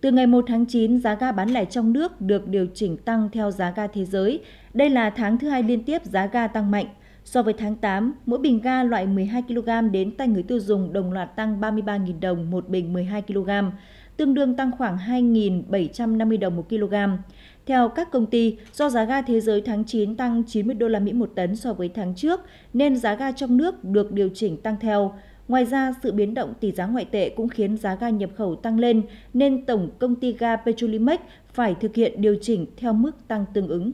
Từ ngày 1 tháng 9, giá ga bán lẻ trong nước được điều chỉnh tăng theo giá ga thế giới. Đây là tháng thứ hai liên tiếp giá ga tăng mạnh. So với tháng 8, mỗi bình ga loại 12 kg đến tay người tiêu dùng đồng loạt tăng 33.000 đồng một bình 12 kg, tương đương tăng khoảng 2.750 đồng một kg. Theo các công ty, do giá ga thế giới tháng 9 tăng 90 đô la Mỹ một tấn so với tháng trước nên giá ga trong nước được điều chỉnh tăng theo. Ngoài ra, sự biến động tỷ giá ngoại tệ cũng khiến giá ga nhập khẩu tăng lên, nên tổng công ty ga Petrolimex phải thực hiện điều chỉnh theo mức tăng tương ứng.